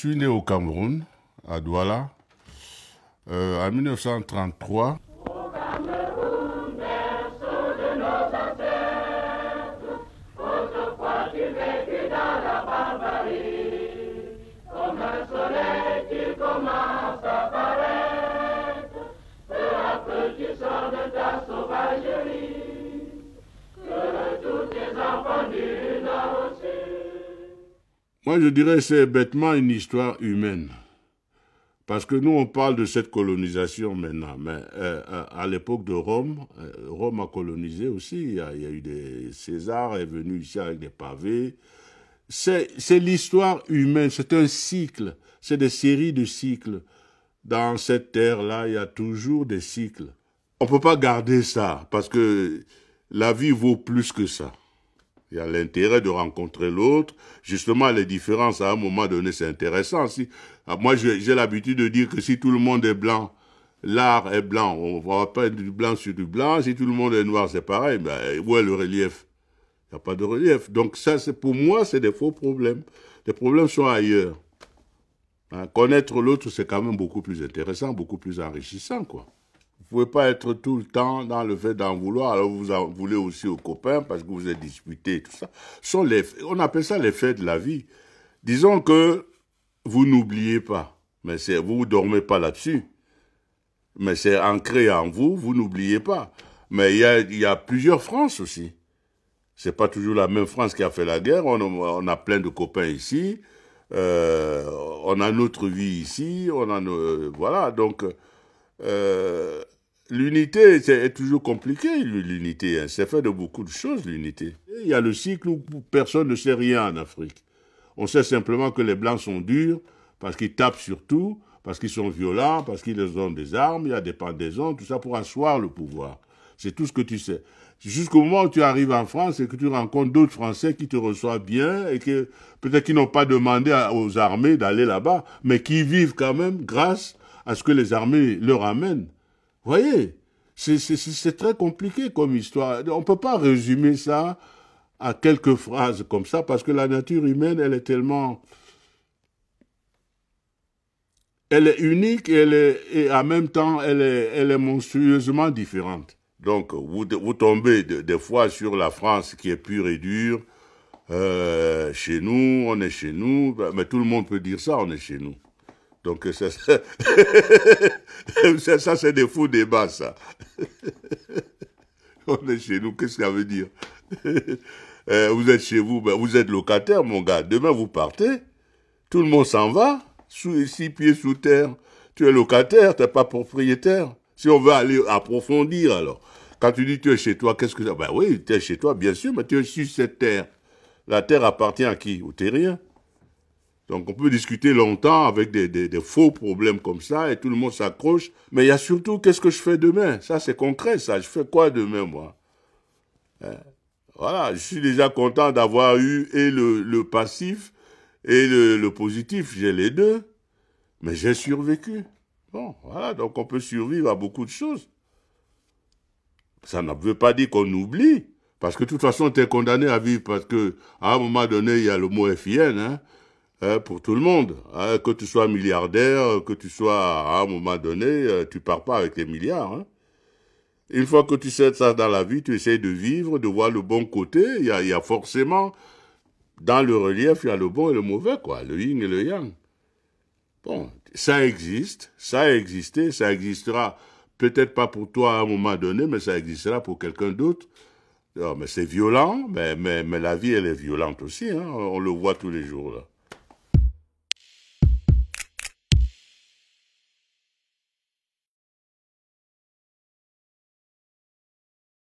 suis né au Cameroun, à Douala. Euh, en 1933, Moi, je dirais que c'est bêtement une histoire humaine. Parce que nous, on parle de cette colonisation maintenant, mais euh, euh, à, l'époque de Rome, euh, Rome a colonisé aussi. Il y a, eu des. Césars est venu ici avec des pavés. C'est l'histoire humaine, c'est un cycle, c'est des séries de cycles. Dans cette terre-là, il y a toujours des cycles. On ne peut pas garder ça, parce que la vie vaut plus que ça. Il y a l'intérêt de rencontrer l'autre. Justement, les différences, à un moment donné, c'est intéressant. Si, ah, moi, j'ai l'habitude de dire que si tout le monde est blanc, l'art est blanc. On ne va pas du blanc sur du blanc. Si tout le monde est noir, c'est pareil. Ben, où est le relief Il n'y a pas de relief. Donc ça, pour moi, c'est des faux problèmes. Les problèmes sont ailleurs. Hein, connaître l'autre, c'est quand même beaucoup plus intéressant, beaucoup plus enrichissant, quoi. Vous pouvez pas être tout le temps dans le fait d'en vouloir. Alors vous en voulez aussi aux copains parce que vous êtes disputés et tout ça. Sont les, on appelle ça les faits de la vie. Disons que vous n'oubliez pas, mais c'est vous ne dormez pas là-dessus. Mais c'est ancré en vous, vous n'oubliez pas. Mais il y a, plusieurs France aussi. C'est pas toujours la même France qui a fait la guerre. On, a plein de copains ici. Euh, on a notre vie ici. On voilà. Donc euh, L'unité, c'est toujours compliqué, l'unité. Hein, c'est fait de beaucoup de choses, l'unité. Il y a le cycle où personne ne sait rien en Afrique. On sait simplement que les Blancs sont durs parce qu'ils tapent sur tout, parce qu'ils sont violents, parce qu'ils ont des armes, il y a des pendaisons, tout ça pour asseoir le pouvoir. C'est tout ce que tu sais. Jusqu'au moment où tu arrives en France et que tu rencontres d'autres Français qui te reçoivent bien et que peut-être qu'ils n'ont pas demandé aux armées d'aller là-bas, mais qui vivent quand même grâce à ce que les armées leur amènent voyez, c'est très compliqué comme histoire. On ne peut pas résumer ça à quelques phrases comme ça, parce que la nature humaine, elle est tellement... Elle est unique et, elle en même temps, elle est, monstrueusement différente. Donc, vous, tombez des fois sur la France qui est pure et dure. Euh, chez nous, on est chez nous. Mais tout le monde peut dire ça, on est chez nous. Donc ça, ça c'est des faux débats, ça. On est chez nous, qu'est-ce que ça veut dire euh, Vous êtes chez vous, ben, vous êtes locataire, mon gars. Demain, vous partez, tout le monde s'en va, sous, six pieds sous terre. Tu es locataire, tu n'es pas propriétaire. Si on veut aller approfondir, alors. Quand tu dis tu es chez toi, qu'est-ce que ça Ben oui, tu es chez toi, bien sûr, mais tu es sur cette terre. La terre appartient à qui Aux rien donc on peut discuter longtemps avec des, faux problèmes comme ça et tout le monde s'accroche. Mais il y a surtout qu'est-ce que je fais demain Ça c'est concret, ça. Je fais quoi demain moi hein? Voilà, je suis déjà content d'avoir eu et le, passif et le, positif. J'ai les deux, mais j'ai survécu. Bon, voilà, donc on peut survivre à beaucoup de choses. Ça ne veut pas dire qu'on oublie, parce que de toute façon, tu es condamné à vivre, parce que à un moment donné, il y a le mot FIN, Hein, pour tout le monde. Hein, que tu sois milliardaire, que tu sois à un moment donné, euh, tu pars pas avec les milliards. Hein. Une fois que tu sais ça dans la vie, tu essayes de vivre, de voir le bon côté. Il y a, forcément, dans le relief, il y a le bon et le mauvais, quoi, le yin et le yang. Bon, ça existe, ça a existé, ça existera. Peut-être pas pour toi à un moment donné, mais ça existera pour quelqu'un d'autre. mais c'est violent, mais, mais, mais, la vie, elle est violente aussi, on le voit tous les jours. Là.